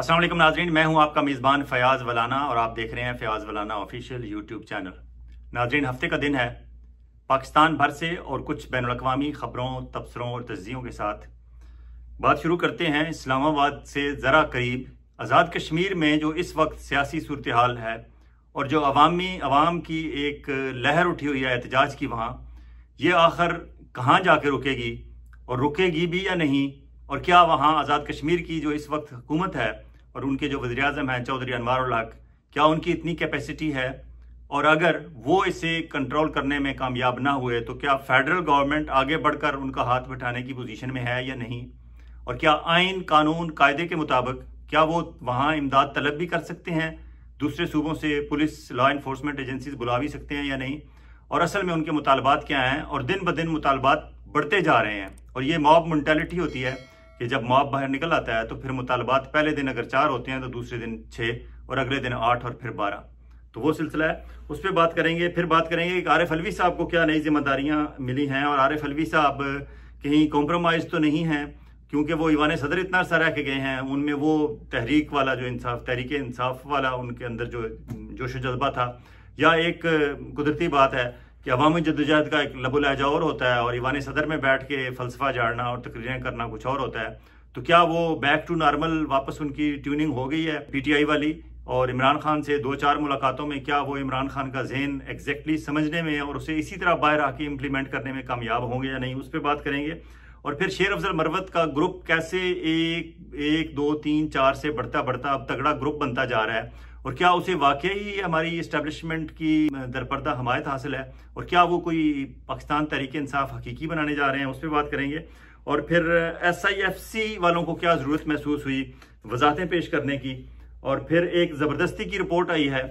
असल नाजरीन मैं हूं आपका मेज़बान फयाज वलाना और आप देख रहे हैं Fayaz Walana official YouTube channel नाजरीन हफ्ते का दिन है पाकिस्तान भर से और कुछ बैन अवी ख़बरों तबसरों और तजियों के साथ बात शुरू करते हैं इस्लामाबाद से ज़रा करीब आज़ाद कश्मीर में जो इस वक्त सियासी सूरत हाल है और जो अवामी अवाम की एक लहर उठी हुई है एहतजाज की वहाँ ये आखिर कहाँ जा कर रुकेगी और रुकेगी भी या नहीं और क्या वहाँ आज़ाद कश्मीर की जो इस वक्त हुकूमत है और उनके जो वजी अजम हैं चौधरी अनवर उल्लाक क्या उनकी इतनी कैपेसिटी है और अगर वो इसे कंट्रोल करने में कामयाब ना हुए तो क्या फेडरल गवर्नमेंट आगे बढ़कर उनका हाथ बैठाने की पोजीशन में है या नहीं और क्या आइन कानून कायदे के मुताबिक क्या वो वहाँ इमदाद तलब भी कर सकते हैं दूसरे सूबों से पुलिस लॉ इन्फोर्समेंट एजेंसीज बुला भी सकते हैं या नहीं और असल में उनके मुतालबात क्या हैं और दिन ब दिन मुतालबात बढ़ते जा रहे हैं और ये मॉब मैंटेलिटी होती है कि जब मुआब बाहर निकल आता है तो फिर मुतालबात पहले दिन अगर चार होते हैं तो दूसरे दिन छः और अगले दिन आठ और फिर बारह तो वो सिलसिला है उस पर बात करेंगे फिर बात करेंगे कि आरिफ अलवी साहब को क्या नई जिम्मेदारियाँ मिली हैं और आरिफ अलवी साहब कहीं कॉम्प्रोमाइज़ तो नहीं हैं क्योंकि वो ईवान सदर इतना सा रह के गए हैं उनमें वो तहरीक वाला जो इंसाफ तहरीक इंसाफ वाला उनके अंदर जो जोश जज्बा था या एक कुदरती बात है कि अवामी जदोजहद का एक लबो लहजा और होता है और ईवान सदर में बैठ के फलसफा झाड़ना और तकरीरें करना कुछ और होता है तो क्या वो बैक टू नॉर्मल वापस उनकी ट्यूनिंग हो गई है पीटीआई वाली और इमरान खान से दो चार मुलाकातों में क्या वो इमरान खान का जहन एग्जैक्टली समझने में और उसे इसी तरह बाहर आके इम्प्लीमेंट करने में कामयाब होंगे या नहीं उस पर बात करेंगे और फिर शेर अफजल मरवत का ग्रुप कैसे एक एक दो तीन चार से बढ़ता बढ़ता अब तगड़ा ग्रुप बनता जा रहा है और क्या उसे वाकई हमारी इस्टेब्लिशमेंट की दरपर्दा हमायत हासिल है और क्या वो कोई पाकिस्तान तहरीक इंसाफ हकीकी बनाने जा रहे हैं उस पर बात करेंगे और फिर एस आई एफ सी वालों को क्या ज़रूरत महसूस हुई वजाहतें पेश करने की और फिर एक ज़बरदस्ती की रिपोर्ट आई है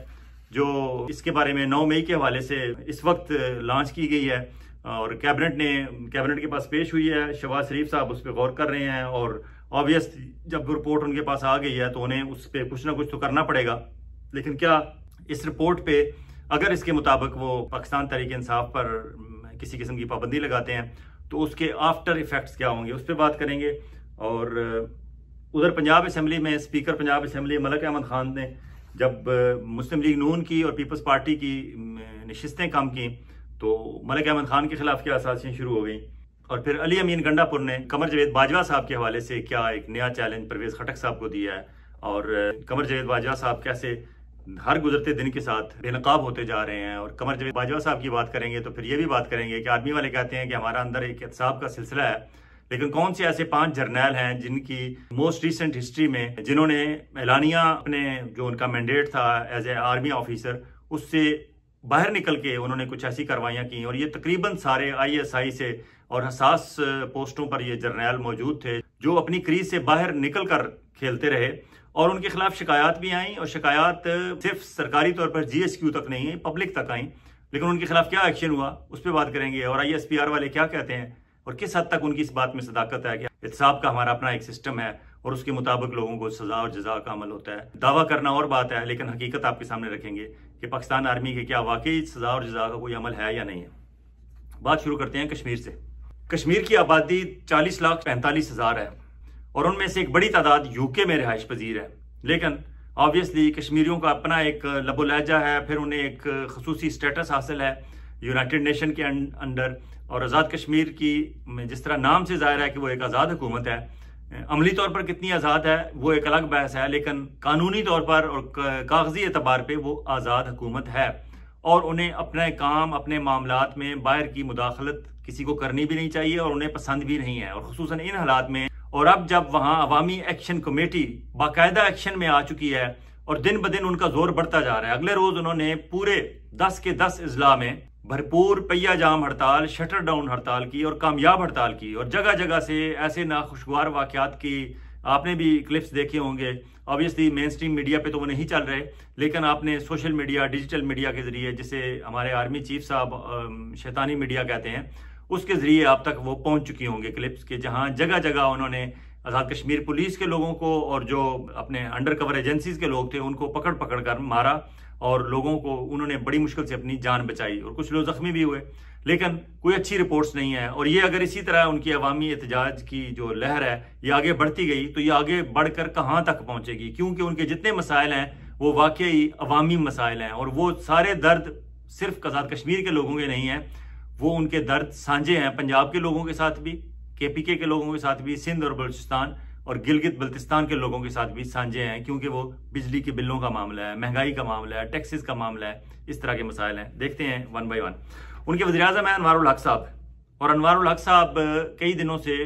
जो इसके बारे में नौ मई के हवाले से इस वक्त लॉन्च की गई है और कैबिनेट ने कैबिनेट के पास पेश हुई है शहबाज शरीफ साहब उस पर गौर कर रहे हैं और ऑब्वियस जब रिपोर्ट उनके पास आ गई है तो उन्हें उस पर कुछ ना कुछ तो करना पड़ेगा लेकिन क्या इस रिपोर्ट पे अगर इसके मुताबिक वो पाकिस्तान तरीके इंसाफ पर किसी किस्म की पाबंदी लगाते हैं तो उसके आफ्टर इफ़ेक्ट्स क्या होंगे उस पर बात करेंगे और उधर पंजाब असम्बली में स्पीकर पंजाब असम्बली मलक अहमद ख़ान ने जब मुस्लिम लीग नून की और पीपल्स पार्टी की नशस्तें कम की तो मलक अहमद ख़ान के खिलाफ क्या साजिशें शुरू हो गई और फिर अली अमीन गंडापुर ने कमर जवेद बाजवा साहब के हवाले से क्या एक नया चैलेंज परवेज़ खटक साहब को दिया है और कमर जवेद बाजवा साहब कैसे हर गुजरते दिन के साथ बेनकाब होते जा रहे हैं और कमर जब बाजवा साहब की बात करेंगे तो फिर ये भी बात करेंगे कि आर्मी वाले कहते हैं कि हमारा अंदर एक एहतसाब का सिलसिला है लेकिन कौन से ऐसे पांच जर्नैल हैं जिनकी मोस्ट रिसेंट हिस्ट्री में जिन्होंने एलानिया अपने जो उनका मैंडेट था एज ए आर्मी ऑफिसर उससे बाहर निकल के उन्होंने कुछ ऐसी कार्रवाइयाँ की और ये तकरीबन सारे आई से और हसास पोस्टों पर ये जर्नैल मौजूद थे जो अपनी क्रीज से बाहर निकल कर खेलते रहे और उनके खिलाफ शिकायत भी आई और शिकायत सिर्फ सरकारी तौर पर जीएसक्यू तक नहीं है पब्लिक तक आई लेकिन उनके खिलाफ क्या एक्शन हुआ उस पर बात करेंगे और आई वाले क्या कहते हैं और किस हद तक उनकी इस बात में सदाकत है कि इतसाब का हमारा अपना एक सिस्टम है और उसके मुताबिक लोगों को सजा और जजा का अमल होता है दावा करना और बात है लेकिन हकीकत आपके सामने रखेंगे कि पाकिस्तान आर्मी के क्या वाकई सजा और जजा का कोई अमल है या नहीं है बात शुरू करते हैं कश्मीर से कश्मीर की आबादी चालीस लाख पैंतालीस हजार है और उनमें से एक बड़ी तादाद यूके में रिहाइश पजीर है लेकिन ऑब्वियसली कश्मीरियों का अपना एक लबो लहजा है फिर उन्हें एक खसूसी स्टेटस हासिल है यूनाइटेड नेशन के अंडर और आज़ाद कश्मीर की जिस तरह नाम से ज़ाहिर है कि वो एक आज़ाद हुकूमत है अमली तौर पर कितनी आज़ाद है वो एक अलग बहस है लेकिन कानूनी तौर पर और कागजी एतबार पर वो आज़ाद हुकूमत है और उन्हें अपने काम अपने मामला में बाहर की मुदाखलत किसी को करनी भी नहीं चाहिए और उन्हें पसंद भी नहीं है और खसूस इन हालात में और अब जब वहाँ अवामी एक्शन कमेटी बाकायदा एक्शन में आ चुकी है और दिन ब दिन उनका जोर बढ़ता जा रहा है अगले रोज उन्होंने पूरे दस के दस अजला में भरपूर पहिया जाम हड़ताल शटर डाउन हड़ताल की और कामयाब हड़ताल की और जगह जगह से ऐसे नाखुशगवार वाकत की आपने भी क्लिप्स देखे होंगे ऑब्वियसली मेन स्ट्रीम मीडिया पे तो वो नहीं चल रहे लेकिन आपने सोशल मीडिया डिजिटल मीडिया के जरिए जिसे हमारे आर्मी चीफ साहब शैतानी मीडिया कहते हैं उसके ज़रिए आप तक वो पहुंच चुकी होंगे क्लिप्स के जहां जगह जगह उन्होंने आज़ाद कश्मीर पुलिस के लोगों को और जो अपने अंडर कवर एजेंसीज के लोग थे उनको पकड़ पकड़ कर मारा और लोगों को उन्होंने बड़ी मुश्किल से अपनी जान बचाई और कुछ लोग ज़ख्मी भी हुए लेकिन कोई अच्छी रिपोर्ट्स नहीं है और ये अगर इसी तरह उनकी अवामी एहतजाज की जो लहर है ये आगे बढ़ती गई तो ये आगे बढ़ कर कहाँ तक पहुँचेगी क्योंकि उनके जितने मसाइल हैं वो वाकई अवामी मसाइल हैं और वो सारे दर्द सिर्फ आज़ाद कश्मीर के लोगों के नहीं हैं वो उनके दर्द साझे हैं पंजाब के लोगों के साथ भी के पी के के लोगों के साथ भी सिंध और बलूचिस्तान और गिलगित बल्तिस्तान के लोगों के साथ भी साझे हैं क्योंकि वो बिजली के बिलों का मामला है महंगाई का मामला है टैक्सेस का मामला है इस तरह के मसाइल हैं देखते हैं वन बाई वन उनके वजी अजम हैं अनवर हक साहब और अनवर हक साहब कई दिनों से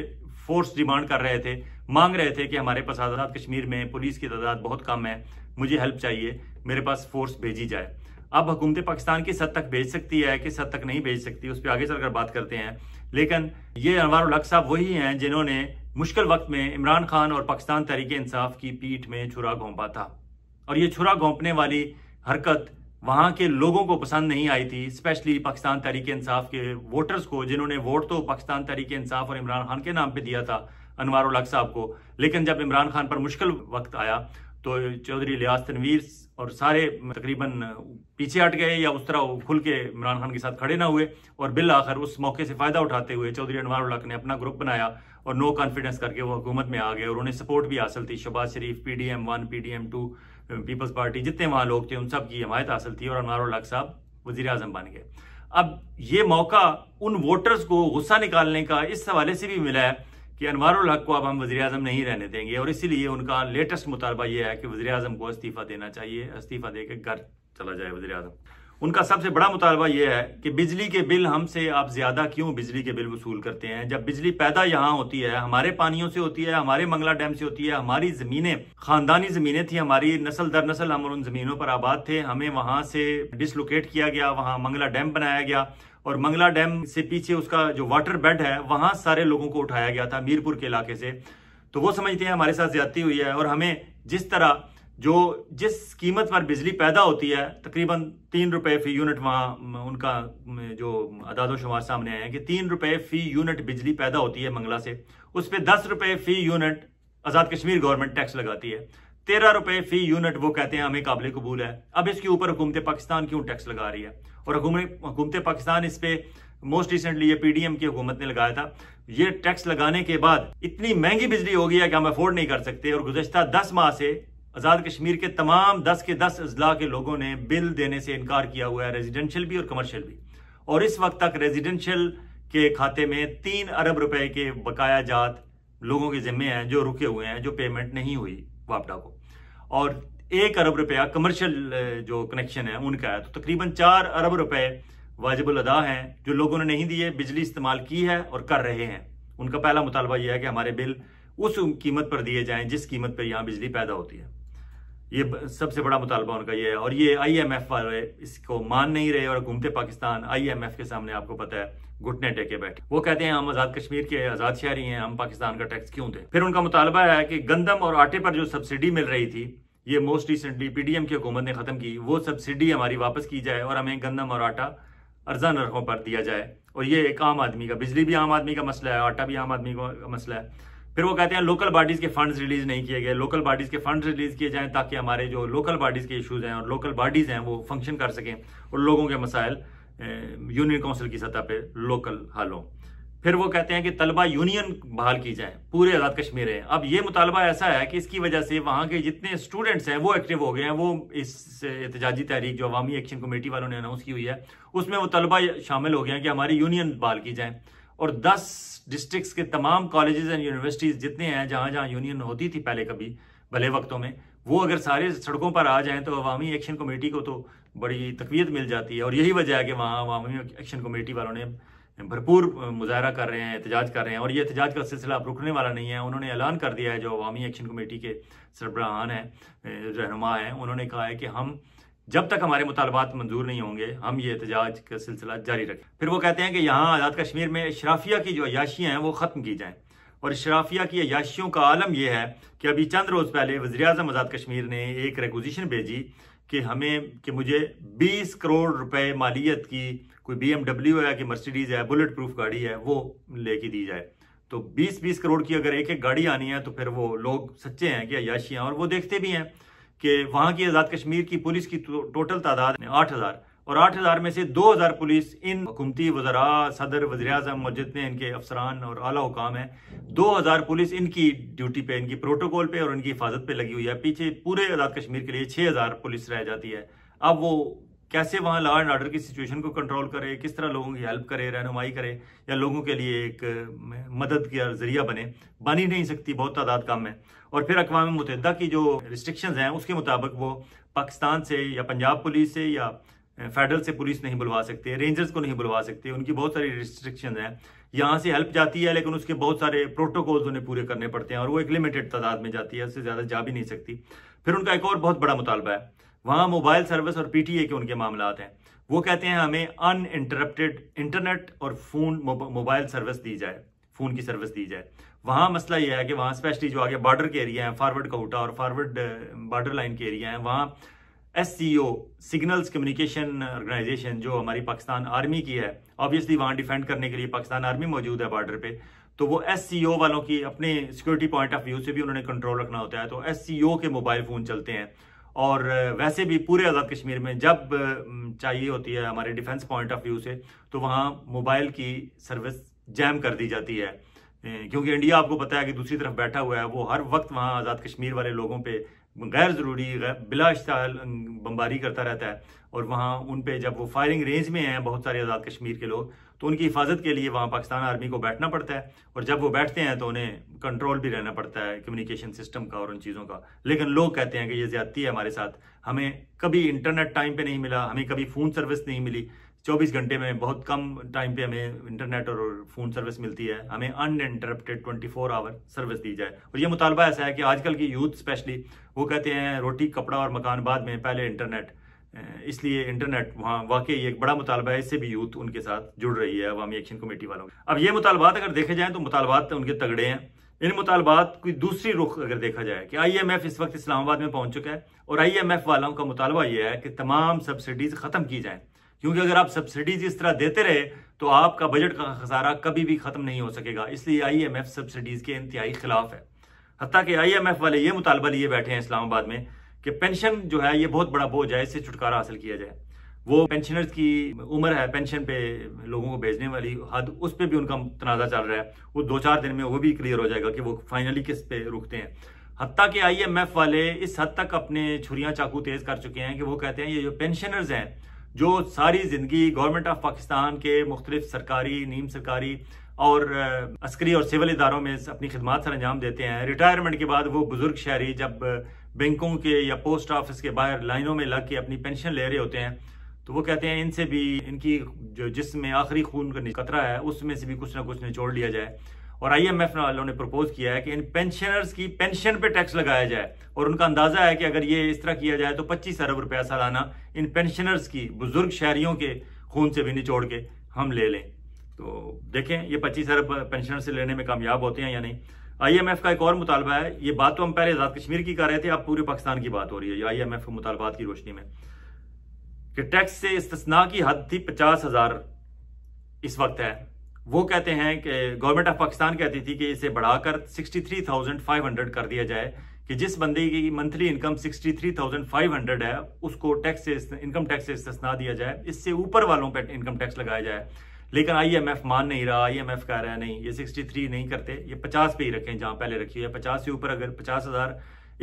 फोर्स डिमांड कर रहे थे मांग रहे थे कि हमारे पास आज़ाद कश्मीर में पुलिस की तादाद बहुत कम है मुझे हेल्प चाहिए मेरे पास फोर्स भेजी जाए अब हुकूमत पाकिस्तान की सद तक भेज सकती है कि सद तक नहीं भेज सकती उस पर आगे चलकर बात करते हैं लेकिन ये अनवर हक साहब वही हैं जिन्होंने मुश्किल वक्त में इमरान खान और पाकिस्तान तहरीक इंसाफ की पीठ में छुरा घोंपा था और ये छुरा घोंपने वाली हरकत वहाँ के लोगों को पसंद नहीं आई थी स्पेशली पाकिस्तान तहरीक इंसाफ के वोटर्स को जिन्होंने वोट तो पाकिस्तान तहरीक इंसाफ और इमरान खान के नाम पर दिया था अनवर हक साहब को लेकिन जब इमरान खान पर मुश्किल वक्त आया तो चौधरी लियाज तनवीर और सारे तकरीबन पीछे हट गए या उस तरह खुल के इमरान खान के साथ खड़े ना हुए और बिल आखिर उस मौके से फ़ायदा उठाते हुए चौधरी अनवर उल्लाक ने अपना ग्रुप बनाया और नो कॉन्फिडेंस करके वो हुकूमत में आ गए और उन्हें सपोर्ट भी हासिल थी Shahbaz Sharif P D M one P D M two people's party जितने वहाँ लोग थे उन सब की हमायत हासिल थी और अनवर उल्लाक साहब वजी अजम बन गए अब ये मौका उन वोटर्स को गुस्सा निकालने का इस हवाले से भी मिला है कि अनवारुल को अब हम वजी अजम नहीं रहने देंगे और इसीलिए उनका लेटेस्ट मुतालबा यह है कि वजी अजम को इस्तीफ़ा देना चाहिए इस्तीफ़ा दे के घर चला जाए वजी अजम उनका सबसे बड़ा मुतालबा यह है कि बिजली के बिल हमसे आप ज़्यादा क्यों बिजली के बिल वसूल करते हैं जब बिजली पैदा यहाँ होती है हमारे पानियों से होती है हमारे मंगला डैम से होती है हमारी जमीने ख़ानदानी जमीने थी हमारी नस्ल दर नस्ल हम उन ज़मीनों पर आबाद थे हमें वहां से डिसलोकेट किया गया वहां मंगला डैम बनाया गया और मंगला डैम से पीछे उसका जो वाटर बेड है वहां सारे लोगों को उठाया गया था मीरपुर के इलाके से तो वो समझते हैं हमारे साथ ज्यादा हुई है और हमें जिस तरह जो जिस कीमत पर बिजली पैदा होती है तकरीबन तीन रुपए फी यूनिट वहाँ उनका जो अदाद शुमार सामने आया है कि तीन रुपए फी यूनिट बिजली पैदा होती है मंगला से उस पर दस रुपये फी unit Azad Kashmir government tax लगाती है तेरह रुपए फी यूनिट वो कहते हैं हमें काबिल कबूल है अब इसके ऊपर हुकूमत पाकिस्तान क्यों टैक्स लगा रही है और हुकूमत पाकिस्तान इस पे मोस्ट रिसेंटली ये पीडीएम की हुकूमत ने लगाया था ये टैक्स लगाने के बाद इतनी महंगी बिजली हो गई है कि हम अफोर्ड नहीं कर सकते और गुजशत दस माह से आज़ाद कश्मीर के तमाम दस के दस अजला के लोगों ने बिल देने से इनकार किया हुआ है रेजिडेंशियल भी और कमर्शियल भी और इस वक्त तक रेजिडेंशियल के खाते में तीन अरब रुपए के बकाया जात लोगों के जिम्मे हैं जो रुके हुए हैं जो पेमेंट नहीं हुई वापडा को और एक अरब रुपया कमर्शियल जो कनेक्शन है उनका है तो तकरीबन चार अरब रुपए वाजिबल अदा हैं जो लोगों ने नहीं दिए बिजली इस्तेमाल की है और कर रहे हैं उनका पहला मुतालबा यह है कि हमारे बिल उस कीमत पर दिए जाएं जिस कीमत पर यहाँ बिजली पैदा होती है ये सबसे बड़ा मुतालबा उनका यह है और ये आईएमएफ वाले इसको मान नहीं रहे और घूमते पाकिस्तान आईएमएफ के सामने आपको पता है घुटने टेके बैठे वो कहते हैं हम आजाद कश्मीर के आजाद शहरी हैं हम पाकिस्तान का टैक्स क्यों दें फिर उनका मुतालबा है कि गंदम और आटे पर जो सब्सिडी मिल रही थी ये मोस्ट रिसेंटली पीडीएम की हुकूमत ने खत्म की वो सब्सिडी हमारी वापस की जाए और हमें गंदम और आटा अर्जा नरखों पर दिया जाए और ये एक आम आदमी का बिजली भी आम आदमी का मसला है आटा भी आम आदमी का मसला है फिर वो कहते हैं लोकल बॉडीज़ के फंड्स रिलीज नहीं किए गए लोकल बॉडीज़ के फंड्स रिलीज किए जाएं ताकि हमारे जो लोकल बॉडीज़ के इश्यूज हैं और लोकल बॉडीज़ हैं वो फंक्शन कर सकें और लोगों के मसाइल यूनियन काउंसिल की सतह पे लोकल हल हो फिर वो कहते हैं कि तलबा यूनियन बहाल की जाए पूरे आज़ाद कश्मीर है अब ये मुतालबा ऐसा है कि इसकी वजह से वहाँ के जितने स्टूडेंट्स हैं वो एक्टिव हो गए हैं वो इस एहतजाजी तहरीक जो अवामी एक्शन कमेटी वालों ने अनाउंस की हुई है उसमें वो तलबा शामिल हो गए हैं कि हमारी यूनियन बहाल की जाए और दस डिस्ट्रिक्स के तमाम कॉलेज एंड यूनिवर्सिटीज़ जितने हैं जहाँ जहाँ यूनियन होती थी पहले कभी भले वक्तों में वो अगर सारे सड़कों पर आ जाए तो अवामी एक्शन कमेटी को तो बड़ी तकवीत मिल जाती है और यही वजह है कि वहाँ अवामी एक्शन कमेटी वालों ने भरपूर मुजाहरा कर रहे हैं एहतजाज कर रहे हैं और ये एहतजाज का सिलसिला अब रुकने वाला नहीं है उन्होंने ऐलान कर दिया है जो अवामी एक्शन कमेटी के सरबराहान हैं रहनुमा हैं उन्होंने कहा है कि हम जब तक हमारे मुतालबात मंजूर नहीं होंगे हम ये एहतजाज का सिलसिला जारी रखें फिर वो कहते हैं कि यहाँ आज़ाद कश्मीर में शराफिया की जो अयाशियाँ हैं वो ख़त्म की जाएँ और शराफिया की अयाशियों का आलम यह है कि अभी चंद रोज़ पहले वजी अजम आज़ाद कश्मीर ने एक रेगोजिशन भेजी कि हमें कि मुझे 20 करोड़ रुपए मालियत की कोई बी है कि मर्सिडीज़ है बुलेट प्रूफ गाड़ी है वो लेके दी जाए तो 20-20 करोड़ की अगर एक एक गाड़ी आनी है तो फिर वो लोग सच्चे हैं कि अयाशी हैं और वो देखते भी हैं कि वहाँ की आज़ाद कश्मीर की पुलिस की टोटल तो-, तादाद आठ हज़ार और आठ हजार में से दो हजार पुलिस इन हुकूमती वजरा सदर वजी अजम और जितने इनके अफसरान और आला हुकाम हैं दो हजार पुलिस इनकी ड्यूटी पे इनकी प्रोटोकॉल पे और इनकी हिफाजत पे लगी हुई है पीछे पूरे आज़ाद कश्मीर के लिए छः हजार पुलिस रह जाती है अब वो कैसे वहाँ लॉ एंड ऑर्डर की सिचुएशन को कंट्रोल करे किस तरह लोगों की हेल्प करे रहनुमाई करे या लोगों के लिए एक मदद का जरिया बने बन ही नहीं सकती बहुत तादाद कम है और फिर अकवा मुतहदा की जो रिस्ट्रिक्शन हैं उसके मुताबिक वो पाकिस्तान से या पंजाब पुलिस से या फेडरल से पुलिस नहीं बुलवा सकते रेंजर्स को नहीं बुलवा सकते उनकी बहुत सारी रिस्ट्रिक्शन है यहाँ से हेल्प जाती है लेकिन उसके बहुत सारे प्रोटोकॉल्स उन्हें पूरे करने पड़ते हैं और वो एक लिमिटेड तादाद में जाती है उससे ज़्यादा जा भी नहीं सकती फिर उनका एक और बहुत बड़ा मुतालबा है वहाँ मोबाइल सर्विस और पीटीए के उनके मामला हैं वो कहते हैं हमें अन इंटरप्टेड इंटरनेट और फोन मोबाइल सर्विस दी जाए फोन की सर्विस दी जाए वहाँ मसला यह है कि वहाँ स्पेशली जो आगे बॉर्डर के एरिया है फॉरवर्ड कोटा और फॉरवर्ड बॉर्डर लाइन के एरिया है वहाँ एस सिग्नल्स कम्युनिकेशन ऑर्गेनाइजेशन जो हमारी पाकिस्तान आर्मी की है ऑब्वियसली वहाँ डिफेंड करने के लिए पाकिस्तान आर्मी मौजूद है बॉर्डर पे तो वो एस वालों की अपने सिक्योरिटी पॉइंट ऑफ व्यू से भी उन्होंने कंट्रोल रखना होता है तो एस के मोबाइल फ़ोन चलते हैं और वैसे भी पूरे आज़ाद कश्मीर में जब चाहिए होती है हमारे डिफेंस पॉइंट ऑफ व्यू से तो वहाँ मोबाइल की सर्विस जैम कर दी जाती है क्योंकि इंडिया आपको पता है कि दूसरी तरफ बैठा हुआ है वो हर वक्त वहाँ आज़ाद कश्मीर वाले लोगों पे गैर ज़रूरी बिला अं, बमबारी करता रहता है और वहाँ उन पर जब वो फायरिंग रेंज में हैं बहुत सारे आज़ाद कश्मीर के लोग तो उनकी हिफाजत के लिए वहाँ पाकिस्तान आर्मी को बैठना पड़ता है और जब वो बैठते हैं तो उन्हें कंट्रोल भी रहना पड़ता है कम्युनिकेशन सिस्टम का और उन चीज़ों का लेकिन लोग कहते हैं कि ये ज़्यादती है हमारे साथ हमें कभी इंटरनेट टाइम पर नहीं मिला हमें कभी फ़ोन सर्विस नहीं मिली 24 घंटे में बहुत कम टाइम पे हमें इंटरनेट और फोन सर्विस मिलती है हमें इंटरप्टेड ट्वेंटी आवर सर्विस दी जाए और ये मुतालबा ऐसा है कि आजकल की यूथ स्पेशली वो कहते हैं रोटी कपड़ा और मकान बाद में पहले इंटरनेट इसलिए इंटरनेट वहाँ वाकई एक बड़ा मुतालबा है इससे भी यूथ उनके साथ जुड़ रही है अवामी एक्शन कमेटी वालों अब ये मुतालबात अगर देखे जाएँ तो मुतालबात तो उनके तगड़े हैं इन मुतालबात की दूसरी रुख अगर देखा जाए कि आईएमएफ इस वक्त इस्लामाबाद में पहुंच चुका है और आईएमएफ वालों का मुतालबा यह है कि तमाम सब्सिडीज खत्म की जाएं क्योंकि अगर आप सब्सिडीज इस तरह देते रहे तो आपका बजट का खसारा कभी भी खत्म नहीं हो सकेगा इसलिए आईएमएफ सब्सिडीज के इंतहाई खिलाफ है हती एम आईएमएफ वाले ये मुतालबा लिए बैठे हैं इस्लामाबाद में कि पेंशन जो है ये बहुत बड़ा बोझ है इससे छुटकारा हासिल किया जाए वो पेंशनर्स की उम्र है पेंशन पे लोगों को भेजने वाली हद उस पर भी उनका तनाजा चल रहा है वो दो चार दिन में वो भी क्लियर हो जाएगा कि वो फाइनली किस पे रुकते हैं हती एम एफ वाले इस हद तक अपने छुरियाँ चाकू तेज कर चुके हैं कि वो कहते हैं ये जो पेंशनर्स हैं जो सारी ज़िंदगी गवर्नमेंट ऑफ पाकिस्तान के मुख्तलिफ सरकारी नीम सरकारी और अस्करी और सिविल इदारों में अपनी खदमात सर अंजाम देते हैं रिटायरमेंट के बाद वो बुज़ुर्ग शहरी जब बैंकों के या पोस्ट ऑफिस के बाहर लाइनों में लग के अपनी पेंशन ले रहे होते हैं तो वो कहते हैं इनसे भी इनकी जो जिसमें आखिरी खून का कतरा है उसमें से भी कुछ ना कुछ निचोड़ लिया जाए और आईएमएफ वालों ने प्रपोज किया है कि इन पेंशनर्स की पेंशन पे टैक्स लगाया जाए और उनका अंदाजा है कि अगर ये इस तरह किया जाए तो पच्चीस अरब रुपया सालाना इन पेंशनर्स की बुजुर्ग शहरियों के खून से भी निचोड़ के हम ले लें तो देखें ये पच्चीस अरब पेंशनर से लेने में कामयाब होते हैं या नहीं एफ का एक और मुतालबा है ये बात तो हम पहले आज़ाद कश्मीर की कर रहे थे अब पूरे पाकिस्तान की बात हो रही है आईएमएफ के मुतालबात की रोशनी में कि टैक्स से इस्तना की हद थी पचास हजार इस वक्त है वो कहते हैं कि गवर्नमेंट ऑफ पाकिस्तान कहती थी कि इसे बढ़ाकर 63,500 कर दिया जाए कि जिस बंदे की मंथली इनकम 63,500 है उसको टैक्स से इनकम टैक्स से इस्तना दिया जाए इससे ऊपर वालों पर इनकम टैक्स लगाया जाए लेकिन आईएमएफ मान नहीं रहा आईएमएफ कह रहा है नहीं ये 63 नहीं करते ये 50 पे ही रखें जहां पहले रखी है 50 से ऊपर अगर पचास हज़ार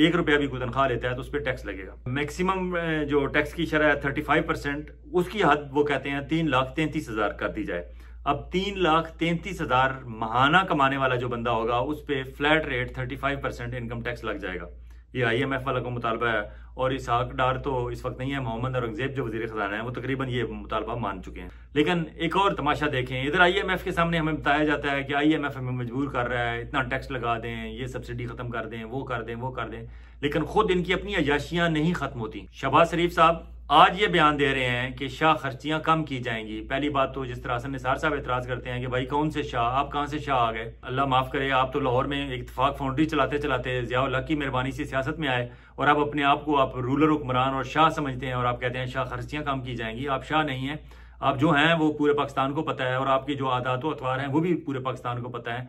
एक रुपया भी कोई तनख्वाह लेता है तो उस पर टैक्स लगेगा मैक्सिमम जो टैक्स की शरह है थर्टी फाइव परसेंट उसकी हद वो कहते हैं तीन लाख तैंतीस हज़ार कर दी जाए अब तीन लाख तैंतीस हजार महाना कमाने वाला जो बंदा होगा उस पर flat rate thirty five percent income tax लग जाएगा ये आई एम एफ वाला का मुतालबा है और इसहाक डार तो इस वक्त नहीं है मोहम्मद औरंगजेब जो वजी खजाना है वो तकरीबन ये मुतालबा मान चुके हैं लेकिन एक और तमाशा देखें इधर आई एम एफ के सामने हमें बताया जाता है कि आई एम एफ हमें मजबूर कर रहा है इतना टैक्स लगा दें ये सब्सिडी खत्म कर दें वो कर दें वो कर दें लेकिन खुद इनकी अपनी अजाशियां नहीं खत्म होती शहबाज शरीफ साहब आज ये बयान दे रहे हैं कि शाह खर्चियां कम की जाएंगी पहली बात तो जिस तरह से निसार साहब एतराज करते हैं कि भाई कौन से शाह आप कहाँ से शाह आ गए अल्लाह माफ करे आप तो लाहौर में इतफाक फाउंड्री चलाते चलाते जियाउल्ला की मेहरबानी से सियासत में आए और आप अपने आप को आप रूलर हुक्मरान और शाह समझते हैं और आप कहते हैं शाह खर्चियां कम की जाएंगी आप शाह नहीं है आप जो हैं वो पूरे पाकिस्तान को पता है और आपके जो आदात व अतवार हैं वो भी पूरे पाकिस्तान को पता है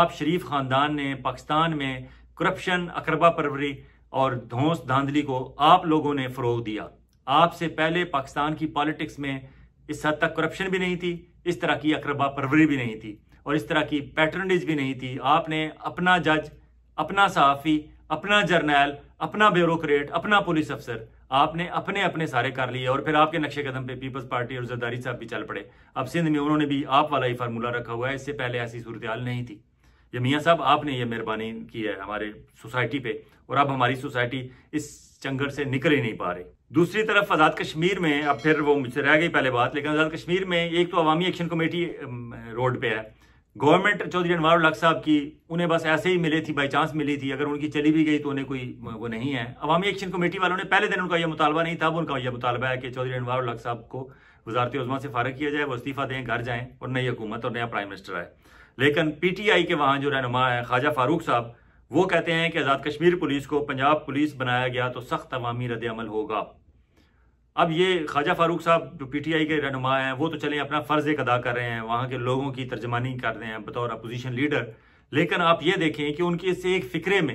आप शरीफ खानदान ने पाकिस्तान में करप्शन अकरबा परवरी और धोस धांधली को आप लोगों ने फ़रोग दिया आपसे पहले पाकिस्तान की पॉलिटिक्स में इस हद तक करप्शन भी नहीं थी इस तरह की अकरबा परवरी भी नहीं थी और इस तरह की पैटर्नज भी नहीं थी आपने अपना जज अपना सहाफ़ी अपना जर्नैल अपना ब्यूरोक्रेट अपना पुलिस अफसर आपने अपने अपने सारे कर लिए और फिर आपके नक्शे कदम पे पीपल्स पार्टी और जरदारी साहब भी चल पड़े अब सिंध में उन्होंने भी आप वाला ही फार्मूला रखा हुआ है इससे पहले ऐसी सूरत नहीं थी ये मियाँ साहब आपने ये मेहरबानी की है हमारे सोसाइटी पे और अब हमारी सोसाइटी इस चंगड़ से निकल ही नहीं पा रही दूसरी तरफ आज़ाद कश्मीर में अब फिर वो मुझसे रह गई पहले बात लेकिन आज़ाद कश्मीर में एक तो अवामी एक्शन कमेटी रोड पे है गवर्नमेंट चौधरी अनवार हक साहब की उन्हें बस ऐसे ही मिले थी बाई चांस मिली थी अगर उनकी चली भी गई तो उन्हें कोई वो नहीं है अवामी एक्शन कमेटी वालों ने पहले दिन उनका यह मुतालबा नहीं था वो उनका यह मुतालबा है कि चौधरी अनवार हक साहब को वजारती उजमा से फारग किया जाए वो इस्तीफ़ा दें घर जाएँ और नई हुकूमत और नया प्राइम मिनिस्टर आए लेकिन पी टी आई के वहाँ जो रहनुमा है ख्वाजा फारूक साहब वो कहते हैं कि आज़ाद कश्मीर पुलिस को पंजाब पुलिस बनाया गया तो सख्त अवामी अमल होगा अब ये ख्वाजा फारूक साहब जो पी टी आई के रहनुमा हैं वो तो चलें अपना फ़र्ज़ एक अदा कर रहे हैं वहाँ के लोगों की तर्जमानी कर रहे हैं बतौर अपोजिशन लीडर लेकिन आप ये देखें कि उनकी इस एक फ़िक्रे में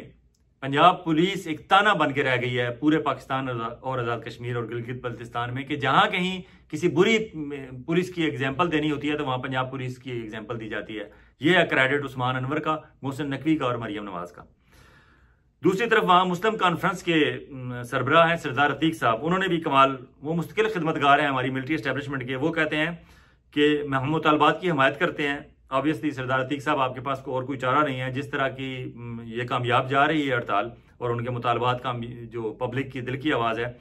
पंजाब पुलिस एक ताना बन के रह गई है पूरे पाकिस्तान और आज़ाद कश्मीर और गिलगित बल्तिस्तान में कि जहाँ कहीं किसी बुरी पुलिस की एग्जाम्पल देनी होती है तो वहाँ पंजाब पुलिस की एग्जाम्पल दी जाती है ये है क्रेडिट उस्मान अनवर का मोहसिन नकवी का और मरियम नवाज का दूसरी तरफ वहाँ मुस्लिम कॉन्फ्रेंस के सरबराह हैं सरदार अतीक साहब उन्होंने भी कमाल वो मुस्तकिल खिदमतगार हैं हमारी मिलिट्री एस्टेब्लिशमेंट के वो कहते हैं कि हम मुतालबात की हमायत करते हैं ऑब्वियसली सरदार अतीक साहब आपके पास को और कोई चारा नहीं है जिस तरह की ये कामयाब जा रही है हड़ताल और उनके मुतालबात का जो पब्लिक की दिल की आवाज़ है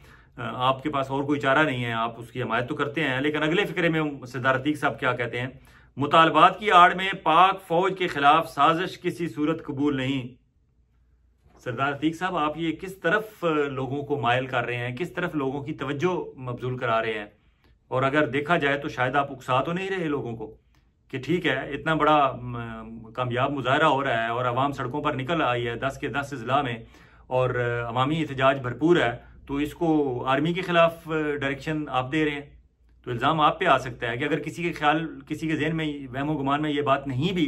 आपके पास और कोई चारा नहीं है आप उसकी हमायत तो करते हैं लेकिन अगले फिक्रे में सरदार अतीक साहब क्या कहते हैं मुतालबात की आड़ में पाक फौज के खिलाफ साजिश किसी सूरत कबूल नहीं सरदार अतीक साहब आप ये किस तरफ लोगों को मायल कर रहे हैं किस तरफ लोगों की तवज्जो मबजूल करा रहे हैं और अगर देखा जाए तो शायद आप उकसा तो नहीं रहे लोगों को कि ठीक है इतना बड़ा कामयाब मुजाहरा हो रहा है और आवाम सड़कों पर निकल आई है दस के दस अजला में और अवामी एहतजाज भरपूर है तो इसको आर्मी के खिलाफ डायरेक्शन आप दे रहे हैं तो इल्ज़ाम आप पे आ सकता है कि अगर किसी के ख्याल किसी के जहन में वहमो गुमान में ये बात नहीं भी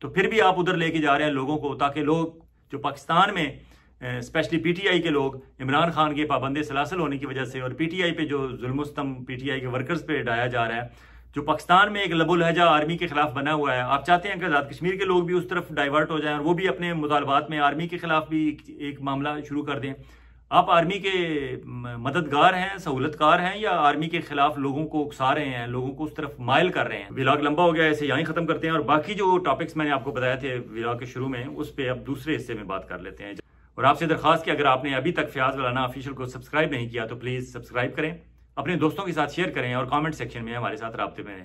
तो फिर भी आप उधर लेके जा रहे हैं लोगों को ताकि लोग जो पाकिस्तान में स्पेशली पीटीआई के लोग इमरान खान के पाबंदे सलासल होने की वजह से और पीटीआई पे जो टी पीटीआई के वर्कर्स पे डाया जा रहा है जो पाकिस्तान में एक लहजा आर्मी के खिलाफ बना हुआ है आप चाहते हैं कि आज़ाद कश्मीर के लोग भी उस तरफ डाइवर्ट हो जाएं और वो भी अपने मुतालबात में आर्मी के खिलाफ भी एक, एक मामला शुरू कर दें आप आर्मी के मददगार हैं सहूलतकार हैं या आर्मी के खिलाफ लोगों को उकसा रहे हैं लोगों को उस तरफ माइल कर रहे हैं विलाग लंबा हो गया ऐसे यहीं खत्म करते हैं और बाकी जो टॉपिक्स मैंने आपको बताए थे विलाग के शुरू में उस पर अब दूसरे हिस्से में बात कर लेते हैं और आपसे दरखास्त की अगर आपने अभी तक फयाज वलाना ऑफिशियल को सब्सक्राइब नहीं किया तो प्लीज़ सब्सक्राइब करें अपने दोस्तों के साथ शेयर करें और कमेंट सेक्शन में हमारे साथ रबते में रहें